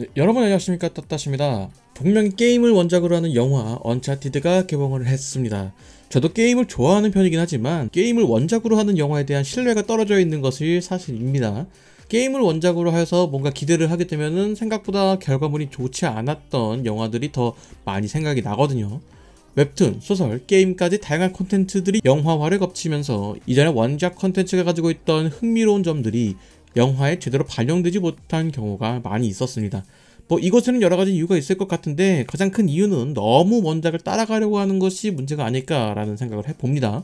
네, 여러분 안녕하십니까 따따십니다 분명 히 게임을 원작으로 하는 영화 언차티드가 개봉을 했습니다 저도 게임을 좋아하는 편이긴 하지만 게임을 원작으로 하는 영화에 대한 신뢰가 떨어져 있는 것이 사실입니다 게임을 원작으로 해서 뭔가 기대를 하게 되면 생각보다 결과물이 좋지 않았던 영화들이 더 많이 생각이 나거든요 웹툰, 소설, 게임까지 다양한 콘텐츠들이 영화화를 거치면서 이전에 원작 콘텐츠가 가지고 있던 흥미로운 점들이 영화에 제대로 반영되지 못한 경우가 많이 있었습니다. 뭐 이것에는 여러 가지 이유가 있을 것 같은데 가장 큰 이유는 너무 원작을 따라가려고 하는 것이 문제가 아닐까라는 생각을 해봅니다.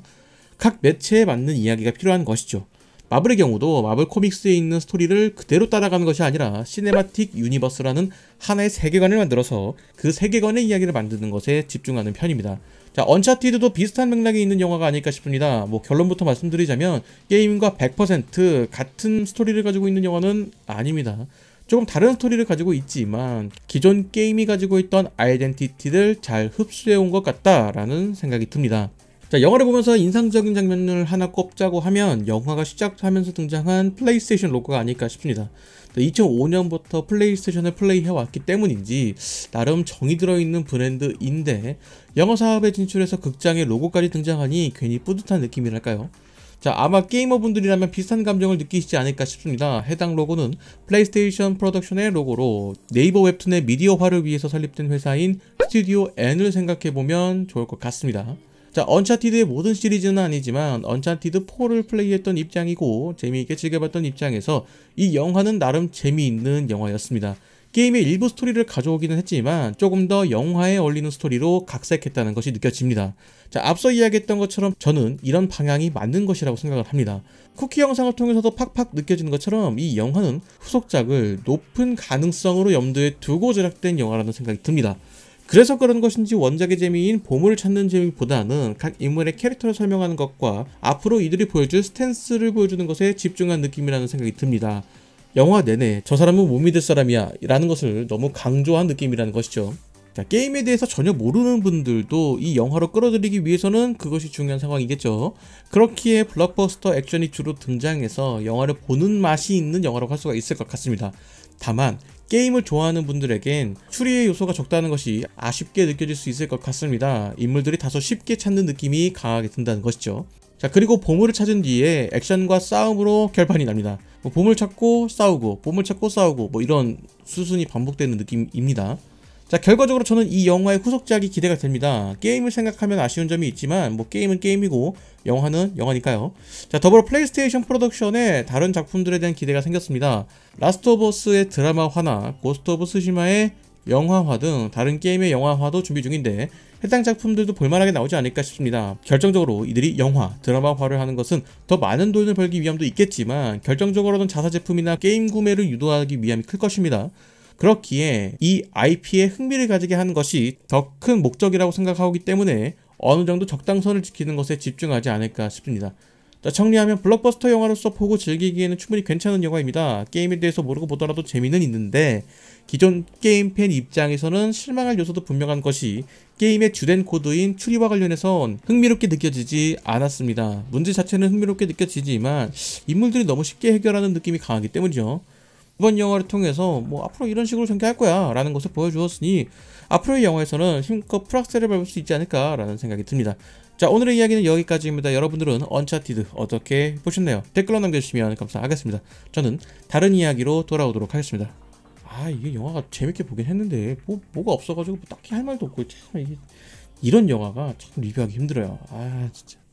각 매체에 맞는 이야기가 필요한 것이죠. 마블의 경우도 마블 코믹스에 있는 스토리를 그대로 따라가는 것이 아니라 시네마틱 유니버스라는 하나의 세계관을 만들어서 그 세계관의 이야기를 만드는 것에 집중하는 편입니다. 자, 언차티드도 비슷한 맥락이 있는 영화가 아닐까 싶습니다. 뭐 결론부터 말씀드리자면 게임과 100% 같은 스토리를 가지고 있는 영화는 아닙니다. 조금 다른 스토리를 가지고 있지만 기존 게임이 가지고 있던 아이덴티티를 잘 흡수해온 것 같다라는 생각이 듭니다. 자, 영화를 보면서 인상적인 장면을 하나 꼽자고 하면 영화가 시작하면서 등장한 플레이스테이션 로고가 아닐까 싶습니다. 2005년부터 플레이스테이션을 플레이해왔기 때문인지 나름 정이 들어있는 브랜드인데 영어 사업에 진출해서 극장에 로고까지 등장하니 괜히 뿌듯한 느낌이랄까요? 자, 아마 게이머분들이라면 비슷한 감정을 느끼시지 않을까 싶습니다. 해당 로고는 플레이스테이션 프로덕션의 로고로 네이버 웹툰의 미디어화를 위해서 설립된 회사인 스튜디오 N을 생각해보면 좋을 것 같습니다. 자, 언차티드의 모든 시리즈는 아니지만 언차티드 4를 플레이했던 입장이고 재미있게 즐겨봤던 입장에서 이 영화는 나름 재미있는 영화였습니다. 게임의 일부 스토리를 가져오기는 했지만 조금 더 영화에 어울리는 스토리로 각색했다는 것이 느껴집니다. 자, 앞서 이야기했던 것처럼 저는 이런 방향이 맞는 것이라고 생각을 합니다. 쿠키 영상을 통해서도 팍팍 느껴지는 것처럼 이 영화는 후속작을 높은 가능성으로 염두에 두고 제작된 영화라는 생각이 듭니다. 그래서 그런 것인지 원작의 재미인 보물을 찾는 재미보다는 각 인물의 캐릭터를 설명하는 것과 앞으로 이들이 보여줄 스탠스를 보여주는 것에 집중한 느낌이라는 생각이 듭니다. 영화 내내 저 사람은 못 믿을 사람이야 라는 것을 너무 강조한 느낌이라는 것이죠. 자, 게임에 대해서 전혀 모르는 분들도 이 영화로 끌어들이기 위해서는 그것이 중요한 상황이겠죠. 그렇기에 블록버스터 액션이 주로 등장해서 영화를 보는 맛이 있는 영화라고 할 수가 있을 것 같습니다. 다만 게임을 좋아하는 분들에겐 추리의 요소가 적다는 것이 아쉽게 느껴질 수 있을 것 같습니다. 인물들이 다소 쉽게 찾는 느낌이 강하게 든다는 것이죠. 자 그리고 보물을 찾은 뒤에 액션과 싸움으로 결판이 납니다. 뭐 보물 찾고 싸우고 보물 찾고 싸우고 뭐 이런 수순이 반복되는 느낌입니다. 자 결과적으로 저는 이 영화의 후속작이 기대가 됩니다. 게임을 생각하면 아쉬운 점이 있지만 뭐 게임은 게임이고 영화는 영화니까요. 자 더불어 플레이스테이션 프로덕션의 다른 작품들에 대한 기대가 생겼습니다. 라스트 오브 어스의 드라마화나 고스트 오브 스시마의 영화화 등 다른 게임의 영화화도 준비 중인데 해당 작품들도 볼만하게 나오지 않을까 싶습니다. 결정적으로 이들이 영화, 드라마화를 하는 것은 더 많은 돈을 벌기 위함도 있겠지만 결정적으로는 자사 제품이나 게임 구매를 유도하기 위함이 클 것입니다. 그렇기에 이 IP에 흥미를 가지게 하는 것이 더 큰 목적이라고 생각하기 때문에 어느 정도 적당선을 지키는 것에 집중하지 않을까 싶습니다. 자, 정리하면 블록버스터 영화로서 보고 즐기기에는 충분히 괜찮은 영화입니다. 게임에 대해서 모르고 보더라도 재미는 있는데 기존 게임 팬 입장에서는 실망할 요소도 분명한 것이 게임의 주된 코드인 추리와 관련해선 흥미롭게 느껴지지 않았습니다. 문제 자체는 흥미롭게 느껴지지만 인물들이 너무 쉽게 해결하는 느낌이 강하기 때문이죠. 이번 영화를 통해서 뭐 앞으로 이런 식으로 전개할 거야 라는 것을 보여주었으니 앞으로의 영화에서는 힘껏 프락셀을 밟을 수 있지 않을까라는 생각이 듭니다. 자 오늘의 이야기는 여기까지입니다. 여러분들은 언차티드 어떻게 보셨나요? 댓글로 남겨주시면 감사하겠습니다. 저는 다른 이야기로 돌아오도록 하겠습니다. 아 이게 영화가 재밌게 보긴 했는데 뭐, 뭐가 없어가지고 뭐 딱히 할 말도 없고 참 이게 이런 영화가 참 리뷰하기 힘들어요. 아 진짜.